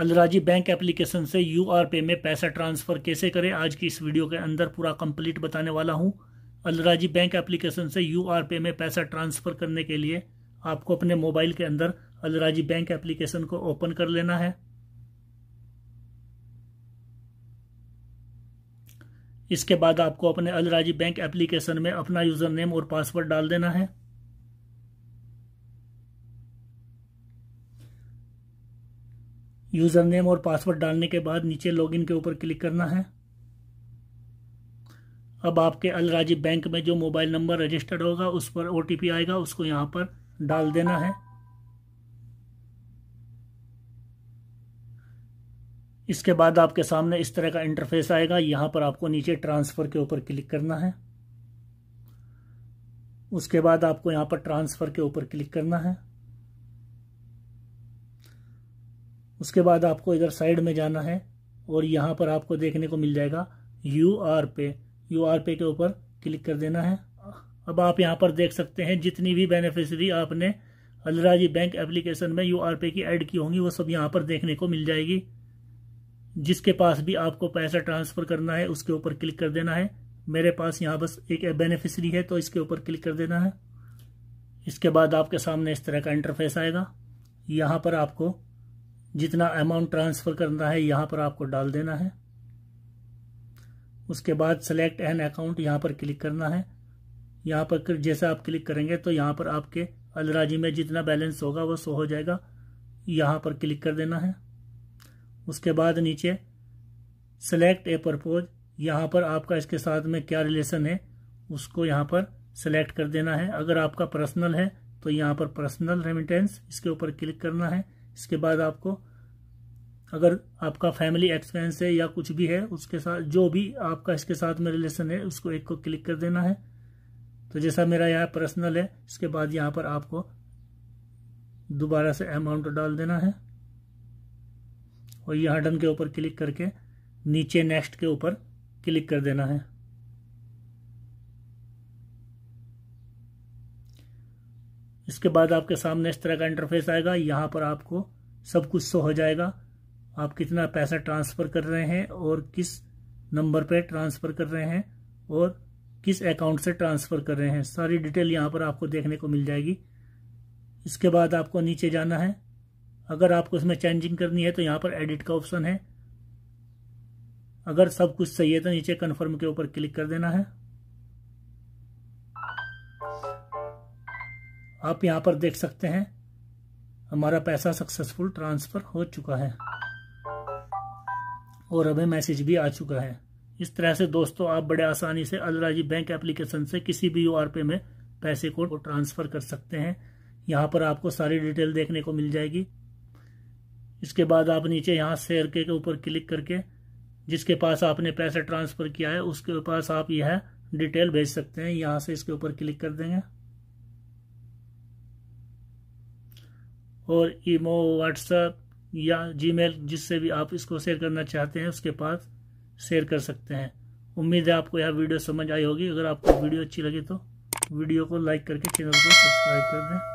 अलराजी bank application से U R pay में पैसा ट्रांसफ़र कैसे करें आज की इस वीडियो के अंदर पूरा कंप्लीट बताने वाला हूं अलराजी बैंक एप्लीकेशन से यू आर पे में पैसा ट्रांसफ़र करने के लिए आपको अपने मोबाइल के अंदर अलराजी बैंक एप्लीकेशन को ओपन कर लेना है इसके बाद आपको अपने अलराजी बैंक एप्लीकेशन में अपना यूज़र नेम और पासवर्ड डाल देना है यूजर नेम और पासवर्ड डालने के बाद नीचे लॉगिन के ऊपर क्लिक करना है अब आपके अलराजी बैंक में जो मोबाइल नंबर रजिस्टर्ड होगा उस पर ओ आएगा उसको यहाँ पर डाल देना है इसके बाद आपके सामने इस तरह का इंटरफेस आएगा यहाँ पर आपको नीचे ट्रांसफ़र के ऊपर क्लिक करना है उसके बाद आपको यहाँ पर ट्रांसफ़र के ऊपर क्लिक करना है उसके बाद आपको इधर साइड में जाना है और यहाँ पर आपको देखने को मिल जाएगा U R pay U R pay के ऊपर क्लिक कर देना है अब आप यहाँ पर देख सकते हैं जितनी भी बेनिफिशरी आपने अलराजी बैंक एप्लीकेशन में यू आर पे की ऐड की होंगी वो सब यहाँ पर देखने को मिल जाएगी जिसके पास भी आपको पैसा ट्रांसफ़र करना है उसके ऊपर क्लिक कर देना है मेरे पास यहाँ बस एक बेनिफिशरी है तो इसके ऊपर क्लिक कर देना है इसके बाद आपके सामने इस तरह का इंटरफेस आएगा यहाँ पर आपको जितना अमाउंट ट्रांसफ़र करना है यहां पर आपको डाल देना है उसके बाद सेलेक्ट एन अकाउंट यहां पर क्लिक करना है यहां पर जैसे आप क्लिक करेंगे तो यहां पर आपके अलराजी में जितना बैलेंस होगा वो सो हो जाएगा यहां पर क्लिक कर देना है उसके बाद नीचे सेलेक्ट ए परपोज यहां पर आपका इसके साथ में क्या रिलेशन है उसको यहां पर सेलेक्ट कर देना है अगर आपका पर्सनल है तो यहां पर पर्सनल रेमिटेंस इसके ऊपर क्लिक करना है इसके बाद आपको अगर आपका फैमिली एक्सपेंस है या कुछ भी है उसके साथ जो भी आपका इसके साथ में रिलेशन है उसको एक को क्लिक कर देना है तो जैसा मेरा यहाँ पर्सनल है इसके बाद यहाँ पर आपको दोबारा से अमाउंट डाल देना है और यहाँ डन के ऊपर क्लिक करके नीचे नेक्स्ट के ऊपर क्लिक कर देना है इसके बाद आपके सामने इस तरह का इंटरफेस आएगा यहाँ पर आपको सब कुछ सो हो जाएगा आप कितना पैसा ट्रांसफ़र कर रहे हैं और किस नंबर पे ट्रांसफ़र कर रहे हैं और किस अकाउंट से ट्रांसफ़र कर रहे हैं सारी डिटेल यहाँ पर आपको देखने को मिल जाएगी इसके बाद आपको नीचे जाना है अगर आपको इसमें चेंजिंग करनी है तो यहाँ पर एडिट का ऑप्शन है अगर सब कुछ सही है तो नीचे कन्फर्म के ऊपर क्लिक कर देना है आप यहाँ पर देख सकते हैं हमारा पैसा सक्सेसफुल ट्रांसफ़र हो चुका है और हमें मैसेज भी आ चुका है इस तरह से दोस्तों आप बड़े आसानी से अलराजी बैंक एप्लीकेशन से किसी भी यू पे में पैसे को ट्रांसफ़र कर सकते हैं यहाँ पर आपको सारी डिटेल देखने को मिल जाएगी इसके बाद आप नीचे यहाँ शेयर के ऊपर क्लिक करके जिसके पास आपने पैसा ट्रांसफ़र किया है उसके पास आप यह डिटेल भेज सकते हैं यहाँ से इसके ऊपर क्लिक कर देंगे और ईमो व्हाट्सएप या जीमेल जिससे भी आप इसको शेयर करना चाहते हैं उसके पास शेयर कर सकते हैं उम्मीद है आपको यह वीडियो समझ आई होगी अगर आपको वीडियो अच्छी लगी तो वीडियो को लाइक करके चैनल को सब्सक्राइब कर दें